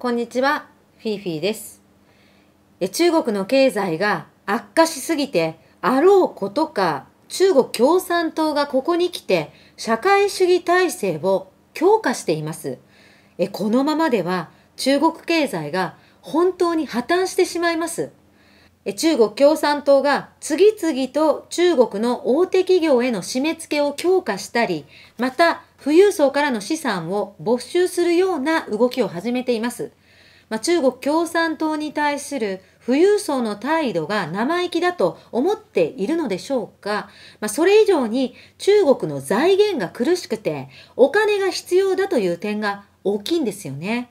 こんにちは、フィーフィーです。中国の経済が悪化しすぎて、あろうことか、中国共産党がここに来て、社会主義体制を強化しています。えこのままでは、中国経済が本当に破綻してしまいます。え中国共産党が次々と中国の大手企業への締め付けを強化したり、また富裕層からの資産を没収するような動きを始めています。まあ、中国共産党に対する富裕層の態度が生意気だと思っているのでしょうか、まあ、それ以上に中国の財源が苦しくてお金が必要だという点が大きいんですよね。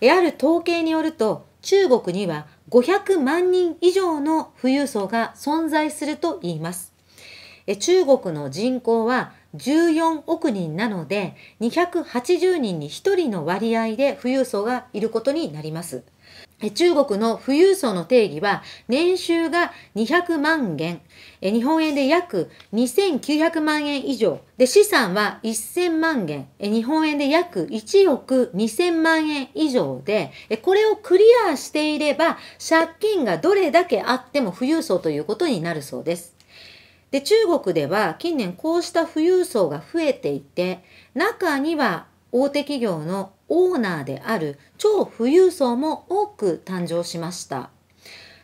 ある統計によると中国には500万人以上の富裕層が存在すると言います。中国の人口は14億人なので、280人に1人の割合で富裕層がいることになります。中国の富裕層の定義は、年収が200万元、日本円で約2900万円以上、で、資産は1000万元、日本円で約1億2000万円以上で、これをクリアしていれば、借金がどれだけあっても富裕層ということになるそうです。で中国では近年こうした富裕層が増えていて中には大手企業のオーナーである超富裕層も多く誕生しました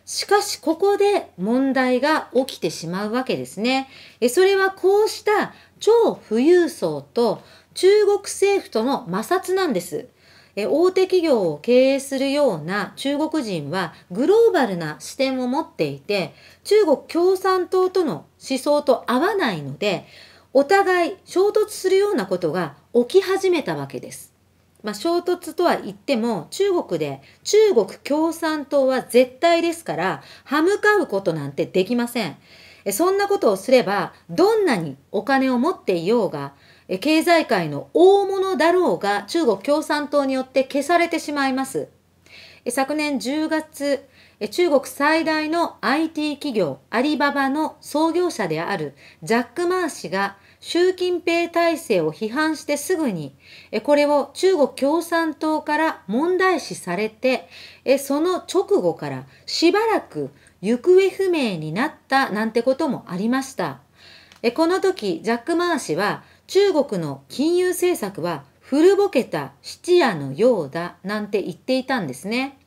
しかしここで問題が起きてしまうわけですねそれはこうした超富裕層と中国政府との摩擦なんですえ大手企業を経営するような中国人はグローバルな視点を持っていて中国共産党との思想と合わないのでお互い衝突するようなことが起き始めたわけです。まあ、衝突とは言っても中国で中国共産党は絶対ですから歯向かうことなんてできません。そんなことをすればどんなにお金を持っていようが経済界の大物だろうが中国共産党によって消されてしまいます。昨年10月、中国最大の IT 企業アリババの創業者であるジャック・マー氏が習近平体制を批判してすぐに、これを中国共産党から問題視されて、その直後からしばらく行方不明になったなんてこともありました。この時、ジャック・マー氏は中国の金融政策は古ぼけた質屋のようだなんて言っていたんですね。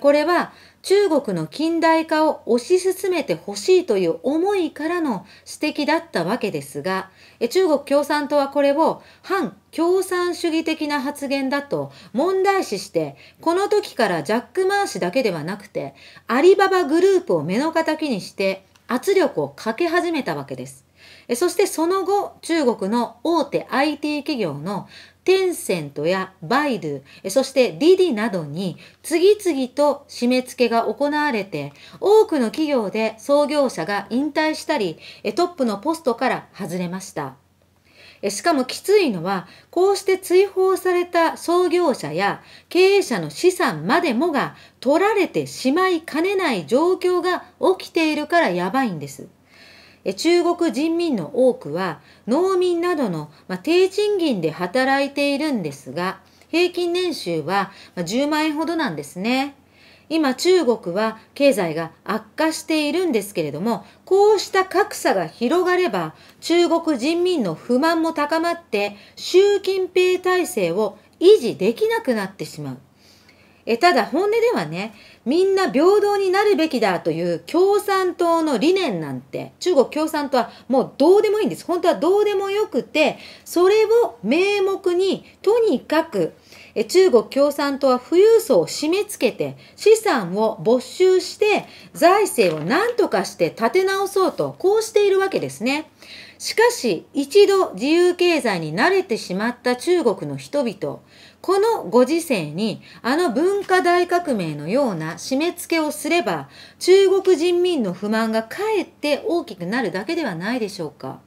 これは中国の近代化を推し進めてほしいという思いからの指摘だったわけですが、中国共産党はこれを反共産主義的な発言だと問題視して、この時からジャック・マー氏だけではなくて、アリババグループを目の敵にして圧力をかけ始めたわけです。そしてその後、中国の大手 IT 企業のテンセントやバイドゥ、そしてディディなどに次々と締め付けが行われて、多くの企業で創業者が引退したり、トップのポストから外れました。しかもきついのは、こうして追放された創業者や経営者の資産までもが取られてしまいかねない状況が起きているからやばいんです。中国人民の多くは農民などの低賃金で働いているんですが、平均年収は10万円ほどなんですね。今中国は経済が悪化しているんですけれども、こうした格差が広がれば中国人民の不満も高まって習近平体制を維持できなくなってしまう。えただ本音ではね、みんな平等になるべきだという共産党の理念なんて、中国共産党はもうどうでもいいんです。本当はどうでもよくて、それを名目に、とにかく、中国共産党は富裕層を締め付けて資産を没収して財政を何とかして立て直そうとこうしているわけですね。しかし、一度自由経済に慣れてしまった中国の人々、このご時世にあの文化大革命のような締め付けをすれば、中国人民の不満がかえって大きくなるだけではないでしょうか。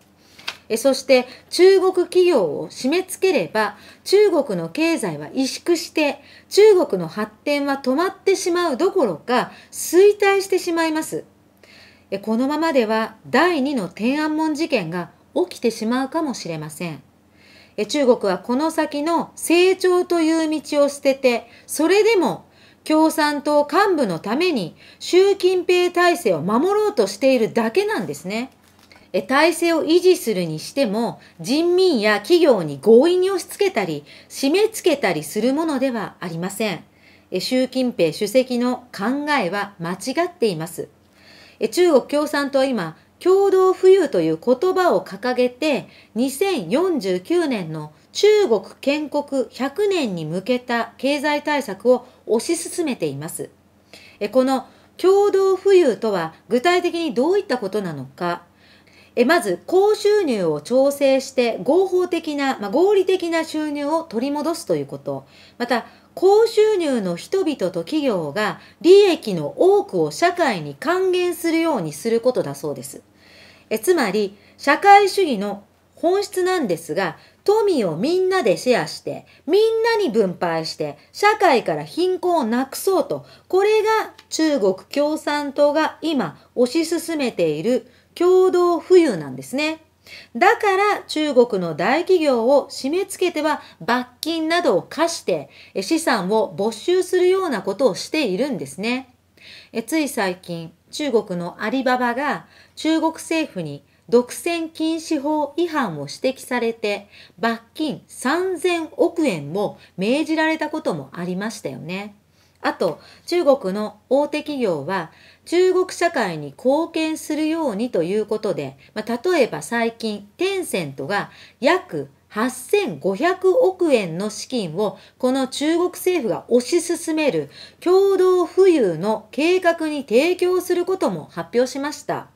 そして中国企業を締め付ければ中国の経済は萎縮して中国の発展は止まってしまうどころか衰退してしまいます。このままでは第2の天安門事件が起きてしまうかもしれません。中国はこの先の成長という道を捨てて、それでも共産党幹部のために習近平体制を守ろうとしているだけなんですね。体制を維持するにしても人民や企業に強引に押し付けたり締め付けたりするものではありません。習近平主席の考えは間違っています。中国共産党は今、共同富裕という言葉を掲げて、2049年の中国建国100年に向けた経済対策を推し進めています。この共同富裕とは具体的にどういったことなのか、まず、高収入を調整して合法的な、まあ、合理的な収入を取り戻すということ。また、高収入の人々と企業が利益の多くを社会に還元するようにすることだそうです。えつまり、社会主義の本質なんですが、富をみんなでシェアして、みんなに分配して、社会から貧困をなくそうと、これが中国共産党が今推し進めている共同富裕なんですね。だから中国の大企業を締め付けては罰金などを課して資産を没収するようなことをしているんですね。えつい最近、中国のアリババが中国政府に独占禁止法違反を指摘されて罰金3000億円も命じられたこともありましたよね。あと、中国の大手企業は、中国社会に貢献するようにということで、まあ、例えば最近、テンセントが約8500億円の資金をこの中国政府が推し進める共同富裕の計画に提供することも発表しました。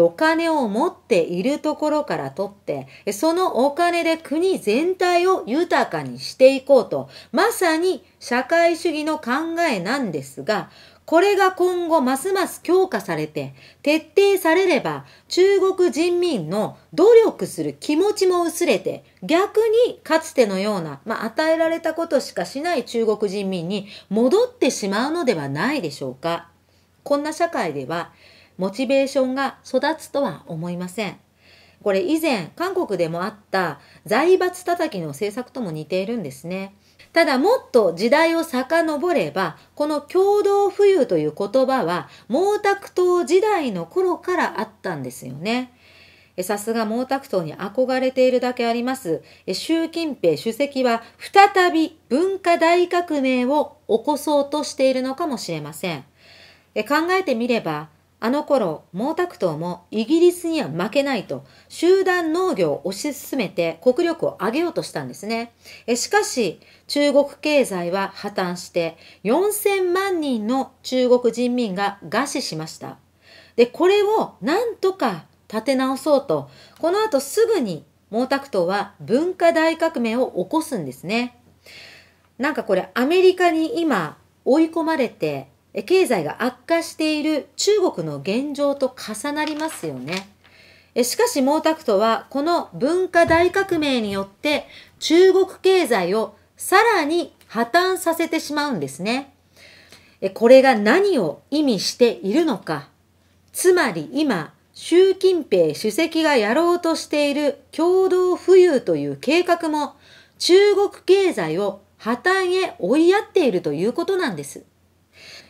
お金を持っているところから取って、そのお金で国全体を豊かにしていこうと、まさに社会主義の考えなんですが、これが今後ますます強化されて、徹底されれば、中国人民の努力する気持ちも薄れて、逆にかつてのような、まあ、与えられたことしかしない中国人民に戻ってしまうのではないでしょうか。こんな社会では、モチベーションが育つとは思いません。これ以前韓国でもあった財閥叩きの政策とも似ているんですね。ただもっと時代を遡れば、この共同富裕という言葉は毛沢東時代の頃からあったんですよね。さすが毛沢東に憧れているだけあります。習近平主席は再び文化大革命を起こそうとしているのかもしれません。考えてみれば、あの頃、毛沢東もイギリスには負けないと集団農業を推し進めて国力を上げようとしたんですね。えしかし、中国経済は破綻して4000万人の中国人民が餓死しました。で、これをなんとか立て直そうと、この後すぐに毛沢東は文化大革命を起こすんですね。なんかこれアメリカに今追い込まれて経済が悪化している中国の現状と重なりますよね。しかし毛沢東はこの文化大革命によって中国経済をさらに破綻させてしまうんですね。これが何を意味しているのか。つまり今、習近平主席がやろうとしている共同富裕という計画も中国経済を破綻へ追いやっているということなんです。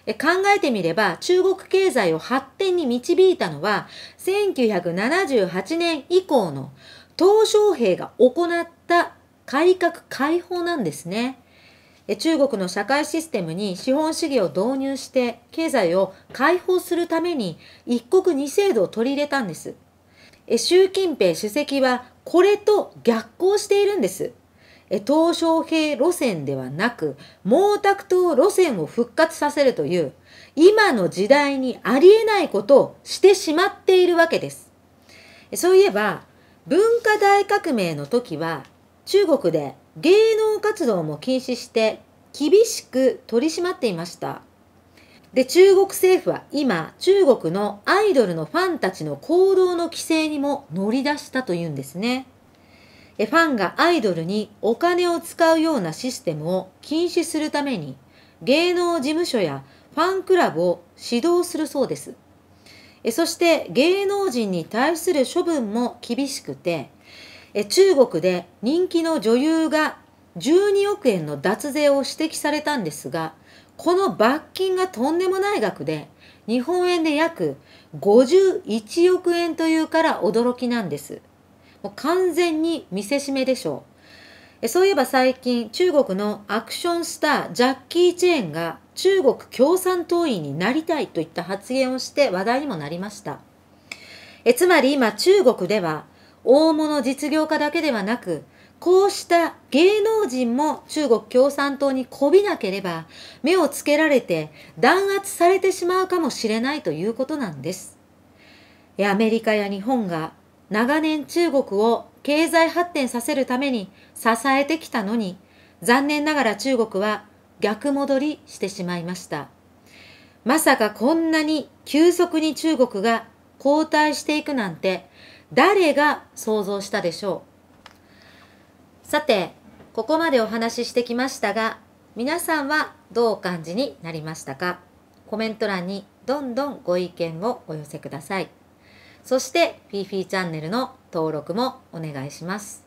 え考えてみれば中国経済を発展に導いたのは1978年以降の鄧小平が行った改革開放なんですね。中国の社会システムに資本主義を導入して経済を開放するために一国二制度を取り入れたんです。習近平主席はこれと逆行しているんです。鄧小平路線ではなく、毛沢東路線を復活させるという、今の時代にありえないことをしてしまっているわけです。そういえば、文化大革命の時は、中国で芸能活動も禁止して、厳しく取り締まっていました。で、中国政府は今、中国のアイドルのファンたちの行動の規制にも乗り出したというんですね。ファンがアイドルにお金を使うようなシステムを禁止するために芸能事務所やファンクラブを指導するそうです。そして芸能人に対する処分も厳しくて、中国で人気の女優が12億円の脱税を指摘されたんですが、この罰金がとんでもない額で、日本円で約51億円というから驚きなんです。もう完全に見せしめでしょう。そういえば最近、中国のアクションスター、ジャッキー・チェーンが中国共産党員になりたいといった発言をして話題にもなりました。えつまり今中国では大物実業家だけではなく、こうした芸能人も中国共産党にこびなければ目をつけられて弾圧されてしまうかもしれないということなんです。アメリカや日本が長年中国を経済発展させるために支えてきたのに、残念ながら中国は逆戻りしてしまいました。まさかこんなに急速に中国が後退していくなんて誰が想像したでしょうさて、ここまでお話ししてきましたが、皆さんはどうお感じになりましたかコメント欄にどんどんご意見をお寄せください。そしてフーフィーチャンネルの登録もお願いします。